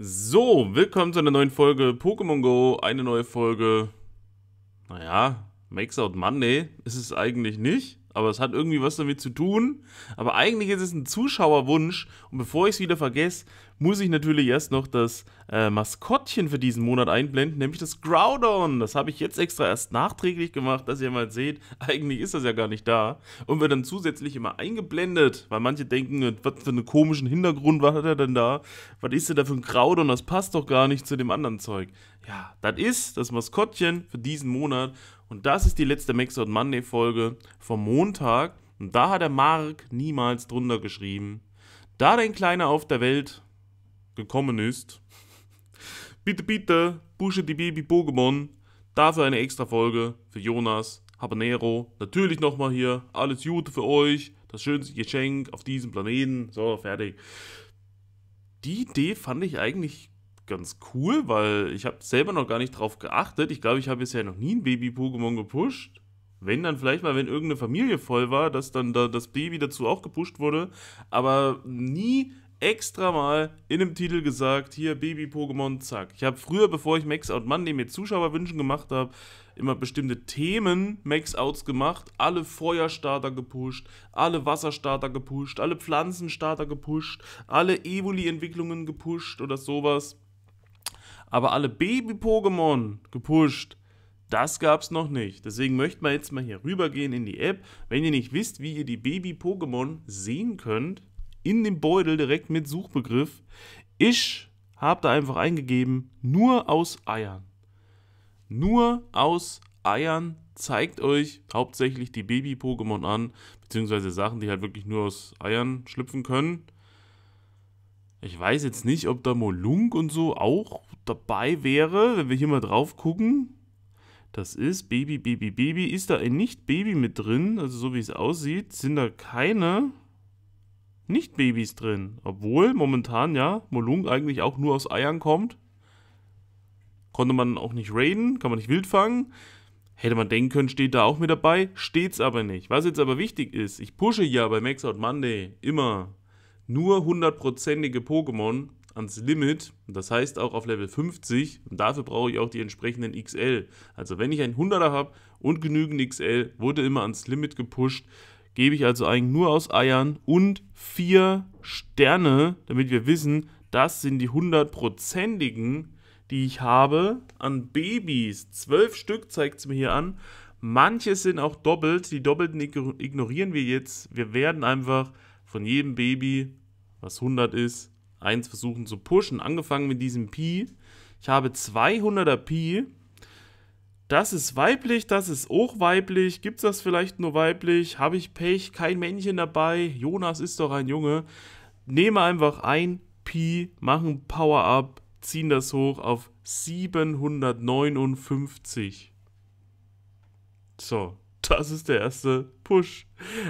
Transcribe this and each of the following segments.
So, willkommen zu einer neuen Folge Pokémon Go. Eine neue Folge, naja, Makes Out Monday ist es eigentlich nicht aber es hat irgendwie was damit zu tun. Aber eigentlich ist es ein Zuschauerwunsch. Und bevor ich es wieder vergesse, muss ich natürlich erst noch das äh, Maskottchen für diesen Monat einblenden, nämlich das Groudon. Das habe ich jetzt extra erst nachträglich gemacht, dass ihr mal seht, eigentlich ist das ja gar nicht da. Und wird dann zusätzlich immer eingeblendet, weil manche denken, äh, was für einen komischen Hintergrund was hat er denn da? Was ist denn da für ein Groudon? Das passt doch gar nicht zu dem anderen Zeug. Ja, das ist das Maskottchen für diesen Monat. Und das ist die letzte Mixer und Monday Folge vom Montag. Und da hat der Mark niemals drunter geschrieben, da dein Kleiner auf der Welt gekommen ist, bitte, bitte, pushe die Baby Pokémon. Dafür eine extra Folge für Jonas Habanero. Natürlich nochmal hier alles Gute für euch. Das schönste Geschenk auf diesem Planeten. So, fertig. Die Idee fand ich eigentlich ganz cool, weil ich habe selber noch gar nicht drauf geachtet. Ich glaube, ich habe bisher noch nie ein Baby-Pokémon gepusht. Wenn dann vielleicht mal, wenn irgendeine Familie voll war, dass dann da das Baby dazu auch gepusht wurde, aber nie extra mal in einem Titel gesagt, hier Baby-Pokémon, zack. Ich habe früher, bevor ich Max Out Monday mit Zuschauerwünschen gemacht habe, immer bestimmte Themen Max Outs gemacht, alle Feuerstarter gepusht, alle Wasserstarter gepusht, alle Pflanzenstarter gepusht, alle Evoli-Entwicklungen gepusht oder sowas. Aber alle Baby-Pokémon gepusht, das gab's noch nicht. Deswegen möchten wir jetzt mal hier rübergehen in die App. Wenn ihr nicht wisst, wie ihr die Baby-Pokémon sehen könnt, in dem Beutel direkt mit Suchbegriff, ich habe da einfach eingegeben, nur aus Eiern. Nur aus Eiern zeigt euch hauptsächlich die Baby-Pokémon an, beziehungsweise Sachen, die halt wirklich nur aus Eiern schlüpfen können. Ich weiß jetzt nicht, ob da Molunk und so auch dabei wäre, wenn wir hier mal drauf gucken, das ist Baby, Baby, Baby. Ist da ein Nicht-Baby mit drin? Also so wie es aussieht, sind da keine Nicht-Babys drin. Obwohl momentan ja Molung eigentlich auch nur aus Eiern kommt. Konnte man auch nicht raiden, kann man nicht wild fangen. Hätte man denken können, steht da auch mit dabei, steht's aber nicht. Was jetzt aber wichtig ist, ich pushe ja bei Max Out Monday immer nur hundertprozentige Pokémon ans Limit. Das heißt auch auf Level 50. Und dafür brauche ich auch die entsprechenden XL. Also wenn ich einen 100er habe und genügend XL, wurde immer ans Limit gepusht. Gebe ich also eigentlich nur aus Eiern und 4 Sterne, damit wir wissen, das sind die 100%igen, die ich habe an Babys. 12 Stück zeigt es mir hier an. Manche sind auch doppelt. Die doppelten ignorieren wir jetzt. Wir werden einfach von jedem Baby, was 100 ist, eins versuchen zu pushen. Angefangen mit diesem Pi. Ich habe 200er Pi. Das ist weiblich, das ist auch weiblich. Gibt es das vielleicht nur weiblich? Habe ich Pech? Kein Männchen dabei? Jonas ist doch ein Junge. Nehme einfach ein Pi, machen Power-Up, ziehen das hoch auf 759. So, das ist der erste Push.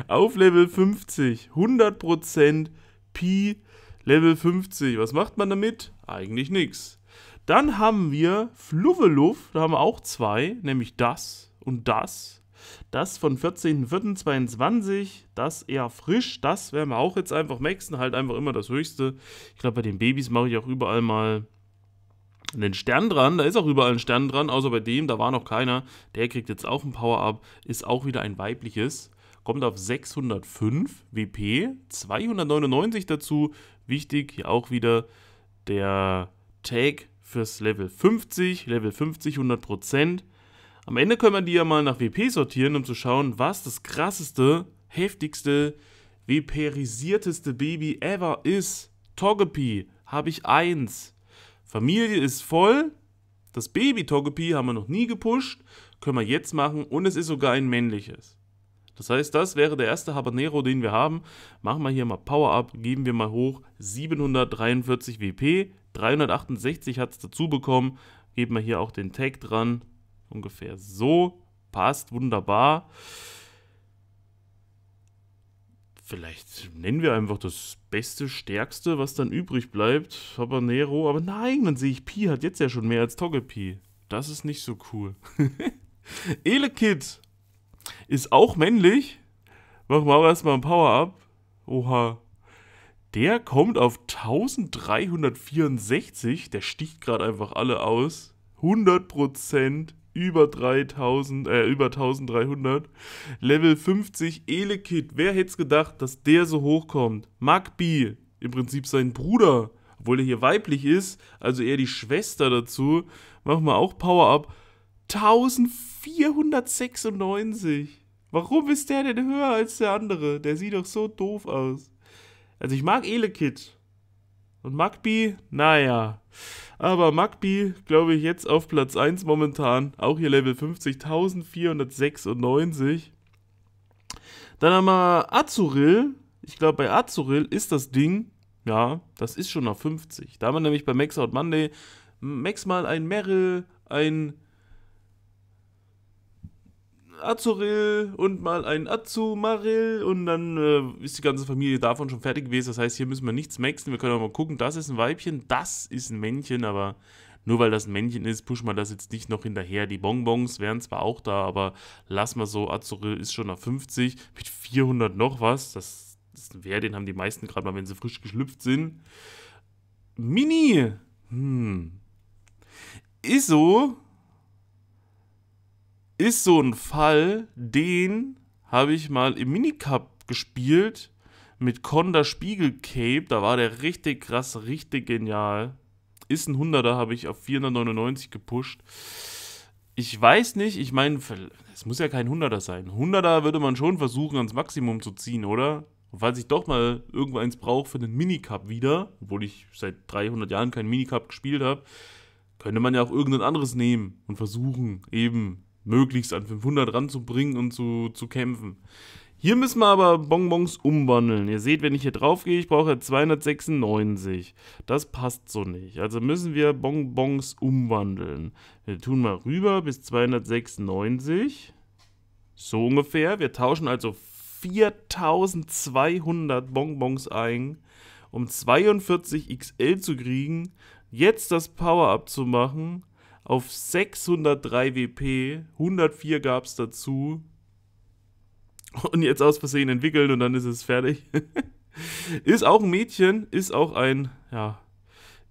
Auf Level 50, 100% Pi Level 50, was macht man damit? Eigentlich nichts. Dann haben wir Fluveluff, da haben wir auch zwei, nämlich das und das. Das von 14.04.22, das eher frisch, das werden wir auch jetzt einfach maxen, halt einfach immer das Höchste. Ich glaube, bei den Babys mache ich auch überall mal einen Stern dran, da ist auch überall ein Stern dran, außer bei dem, da war noch keiner. Der kriegt jetzt auch ein Power-Up, ist auch wieder ein weibliches kommt auf 605 WP, 299 dazu. Wichtig, hier auch wieder der Tag fürs Level 50, Level 50 100%. Am Ende können wir die ja mal nach WP sortieren, um zu schauen, was das krasseste, heftigste, WPerisierteste Baby ever ist. Togepi habe ich 1. Familie ist voll. Das Baby Togepi haben wir noch nie gepusht. Können wir jetzt machen und es ist sogar ein männliches. Das heißt, das wäre der erste Habanero, den wir haben. Machen wir hier mal Power Up, geben wir mal hoch. 743 WP, 368 hat es dazu bekommen. Geben wir hier auch den Tag dran. Ungefähr so. Passt wunderbar. Vielleicht nennen wir einfach das beste, stärkste, was dann übrig bleibt. Habanero. Aber nein, dann sehe ich, Pi hat jetzt ja schon mehr als Pi. Das ist nicht so cool. Elekid ist auch männlich. Machen wir auch erstmal ein Power-Up. Oha. Der kommt auf 1364. Der sticht gerade einfach alle aus. 100% über 3000, äh, über 1300. Level 50 Elekid. Wer hätte es gedacht, dass der so hoch kommt? Magby, im Prinzip sein Bruder, obwohl er hier weiblich ist, also eher die Schwester dazu. Machen wir auch Power-Up. 1496. Warum ist der denn höher als der andere? Der sieht doch so doof aus. Also ich mag Elekid. Und Magby, naja. Aber Magby, glaube ich, jetzt auf Platz 1 momentan. Auch hier Level 50, 1496. Dann haben wir Azuril. Ich glaube, bei Azuril ist das Ding, ja, das ist schon auf 50. Da haben wir nämlich bei Max Out Monday Max mal ein Merrill, ein Azuril und mal ein Azumarill und dann äh, ist die ganze Familie davon schon fertig gewesen. Das heißt, hier müssen wir nichts maxen. Wir können auch mal gucken, das ist ein Weibchen, das ist ein Männchen, aber nur weil das ein Männchen ist, pushen wir das jetzt nicht noch hinterher. Die Bonbons wären zwar auch da, aber lass mal so, Azuril ist schon auf 50 mit 400 noch was. Das ist ein Wert, den haben die meisten gerade mal, wenn sie frisch geschlüpft sind. Mini! Hm. Ist so ist so ein Fall, den habe ich mal im Minicup gespielt mit Conda Cape. Da war der richtig krass, richtig genial. Ist ein 100er, habe ich auf 499 gepusht. Ich weiß nicht, ich meine, es muss ja kein 100er sein. 100er würde man schon versuchen, ans Maximum zu ziehen, oder? Und falls ich doch mal irgendwo eins brauche für den Minicup wieder, obwohl ich seit 300 Jahren keinen Minicup gespielt habe, könnte man ja auch irgendein anderes nehmen und versuchen, eben möglichst an 500 ranzubringen und zu, zu kämpfen. Hier müssen wir aber Bonbons umwandeln. Ihr seht, wenn ich hier drauf gehe, ich brauche 296. Das passt so nicht. Also müssen wir Bonbons umwandeln. Wir tun mal rüber bis 296. So ungefähr. Wir tauschen also 4200 Bonbons ein, um 42 XL zu kriegen, jetzt das Power-Up zu machen auf 603 WP, 104 gab es dazu. Und jetzt aus Versehen entwickeln und dann ist es fertig. ist auch ein Mädchen, ist auch ein, ja,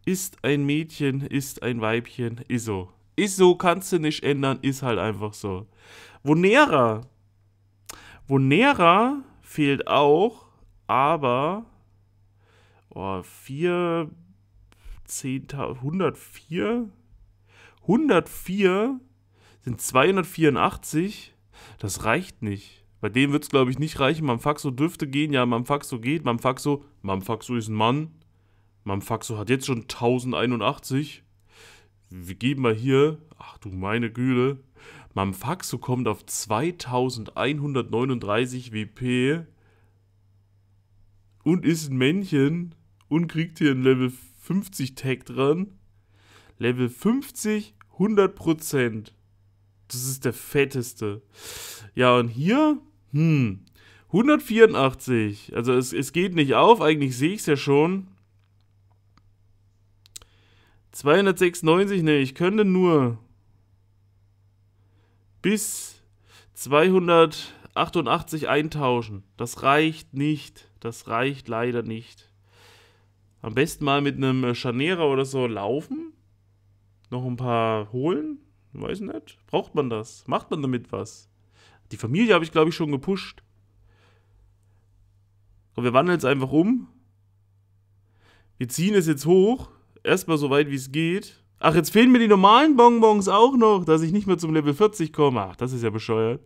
ist ein Mädchen, ist ein Weibchen, ist so. Ist so, kannst du nicht ändern, ist halt einfach so. Vonera. Vonera fehlt auch, aber oh, 4, 10, 104? 104 sind 284. Das reicht nicht. Bei dem wird es, glaube ich, nicht reichen. Mamfaxo dürfte gehen. Ja, Mamfaxo geht. Mamfaxo, Mamfaxo ist ein Mann. Mamfaxo hat jetzt schon 1081. Wir geben mal hier, ach du meine Güte, Mamfaxo kommt auf 2139 WP und ist ein Männchen und kriegt hier ein Level 50 Tag dran. Level 50 100 Prozent. Das ist der fetteste. Ja, und hier, hm, 184. Also es, es geht nicht auf, eigentlich sehe ich es ja schon. 296, ne, ich könnte nur bis 288 eintauschen. Das reicht nicht. Das reicht leider nicht. Am besten mal mit einem äh, Scharnierer oder so laufen noch ein paar holen? Weiß nicht. Braucht man das? Macht man damit was? Die Familie habe ich, glaube ich, schon gepusht. Und wir wandeln es einfach um. Wir ziehen es jetzt hoch. Erstmal so weit, wie es geht. Ach, jetzt fehlen mir die normalen Bonbons auch noch, dass ich nicht mehr zum Level 40 komme. Ach, das ist ja bescheuert.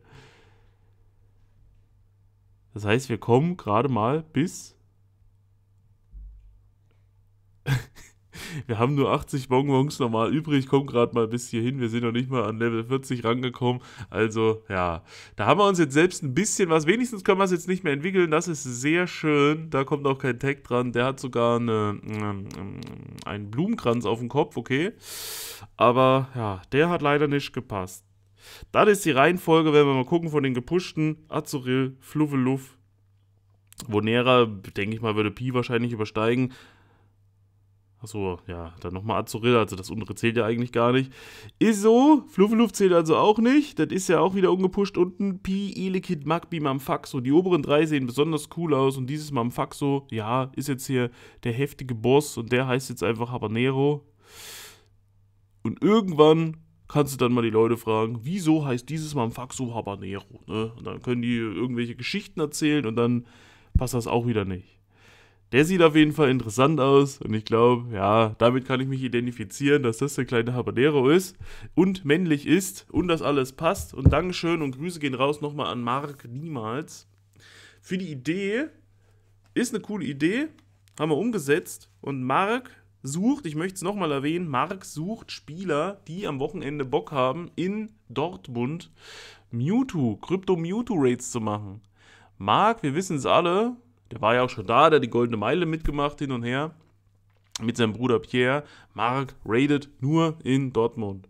Das heißt, wir kommen gerade mal bis wir haben nur 80 Bonbons normal übrig, kommen gerade mal bis hierhin, wir sind noch nicht mal an Level 40 rangekommen. Also ja, da haben wir uns jetzt selbst ein bisschen was, wenigstens können wir es jetzt nicht mehr entwickeln, das ist sehr schön, da kommt auch kein Tag dran, der hat sogar eine, ähm, einen Blumenkranz auf dem Kopf, okay. Aber ja, der hat leider nicht gepasst. Das ist die Reihenfolge, wenn wir mal gucken, von den gepushten Azuril, Fluffeluff, Vonera, denke ich mal, würde Pi wahrscheinlich übersteigen. Achso, ja, dann nochmal Azuril, also das untere zählt ja eigentlich gar nicht. Ist so, Fluffeluft zählt also auch nicht, das ist ja auch wieder ungepusht unten. Pi, Elikid, Magbi, Mamfaxo, die oberen drei sehen besonders cool aus und dieses Mamfaxo, ja, ist jetzt hier der heftige Boss und der heißt jetzt einfach Habanero. Und irgendwann kannst du dann mal die Leute fragen, wieso heißt dieses Mamfaxo Habanero, ne? Und dann können die irgendwelche Geschichten erzählen und dann passt das auch wieder nicht. Der sieht auf jeden Fall interessant aus und ich glaube, ja, damit kann ich mich identifizieren, dass das der kleine Habanero ist und männlich ist und das alles passt. Und Dankeschön und Grüße gehen raus nochmal an Mark Niemals. Für die Idee ist eine coole Idee, haben wir umgesetzt und Mark sucht, ich möchte es nochmal erwähnen, Mark sucht Spieler, die am Wochenende Bock haben, in Dortmund Mewtwo, Krypto Mewtwo Raids zu machen. Mark, wir wissen es alle, der war ja auch schon da, der hat die Goldene Meile mitgemacht hin und her. Mit seinem Bruder Pierre. Mark raidet nur in Dortmund.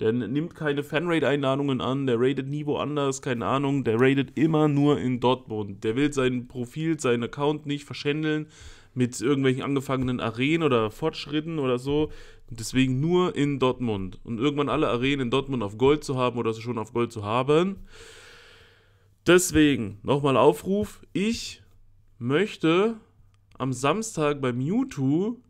Der nimmt keine Fanraid-Einladungen an, der raidet nie woanders, keine Ahnung, der raidet immer nur in Dortmund. Der will sein Profil, seinen Account nicht verschändeln mit irgendwelchen angefangenen Arenen oder Fortschritten oder so. Deswegen nur in Dortmund. Und irgendwann alle Arenen in Dortmund auf Gold zu haben oder sie schon auf Gold zu haben. Deswegen nochmal Aufruf. Ich möchte am Samstag bei Mewtwo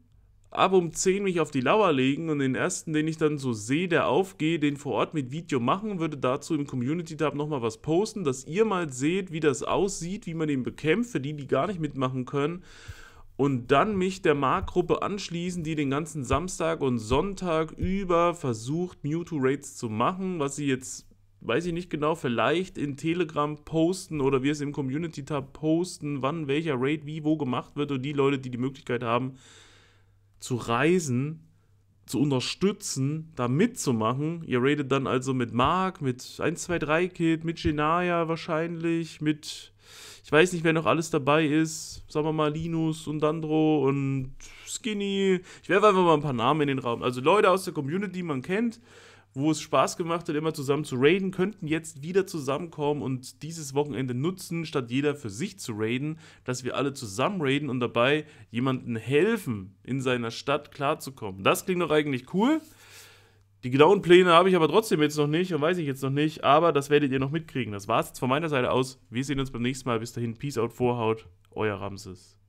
ab um 10 mich auf die Lauer legen und den ersten, den ich dann so sehe, der aufgeht, den vor Ort mit Video machen, würde dazu im Community-Tab nochmal was posten, dass ihr mal seht, wie das aussieht, wie man den bekämpft, für die, die gar nicht mitmachen können. Und dann mich der Marktgruppe anschließen, die den ganzen Samstag und Sonntag über versucht, Mewtwo-Raids zu machen, was sie jetzt weiß ich nicht genau, vielleicht in Telegram posten oder wir es im Community-Tab posten, wann welcher Raid wie wo gemacht wird und die Leute, die die Möglichkeit haben, zu reisen, zu unterstützen, da mitzumachen. Ihr raidet dann also mit Mark, mit 123-Kid, mit Genaya wahrscheinlich, mit, ich weiß nicht, wer noch alles dabei ist, sagen wir mal Linus und Dandro und Skinny. Ich werfe einfach mal ein paar Namen in den Raum. Also Leute aus der Community, die man kennt, wo es Spaß gemacht hat, immer zusammen zu raiden, könnten jetzt wieder zusammenkommen und dieses Wochenende nutzen, statt jeder für sich zu raiden, dass wir alle zusammen raiden und dabei jemandem helfen, in seiner Stadt klarzukommen. Das klingt doch eigentlich cool. Die genauen Pläne habe ich aber trotzdem jetzt noch nicht und weiß ich jetzt noch nicht, aber das werdet ihr noch mitkriegen. Das war's jetzt von meiner Seite aus. Wir sehen uns beim nächsten Mal. Bis dahin, Peace out, Vorhaut, euer Ramses.